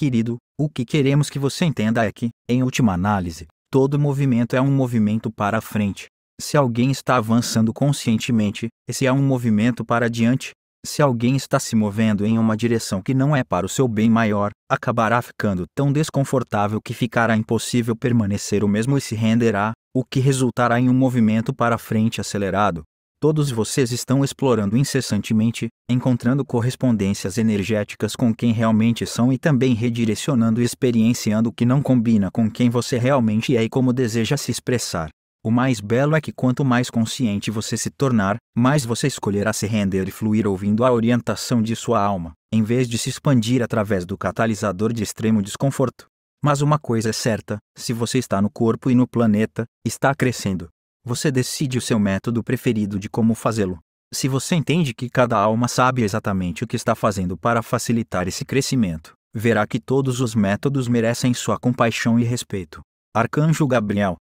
Querido, o que queremos que você entenda é que, em última análise, todo movimento é um movimento para a frente. Se alguém está avançando conscientemente, esse é um movimento para adiante. Se alguém está se movendo em uma direção que não é para o seu bem maior, acabará ficando tão desconfortável que ficará impossível permanecer o mesmo e se renderá, o que resultará em um movimento para frente acelerado. Todos vocês estão explorando incessantemente, encontrando correspondências energéticas com quem realmente são e também redirecionando e experienciando o que não combina com quem você realmente é e como deseja se expressar. O mais belo é que quanto mais consciente você se tornar, mais você escolherá se render e fluir ouvindo a orientação de sua alma, em vez de se expandir através do catalisador de extremo desconforto. Mas uma coisa é certa: se você está no corpo e no planeta, está crescendo. Você decide o seu método preferido de como fazê-lo. Se você entende que cada alma sabe exatamente o que está fazendo para facilitar esse crescimento, verá que todos os métodos merecem sua compaixão e respeito. Arcanjo Gabriel,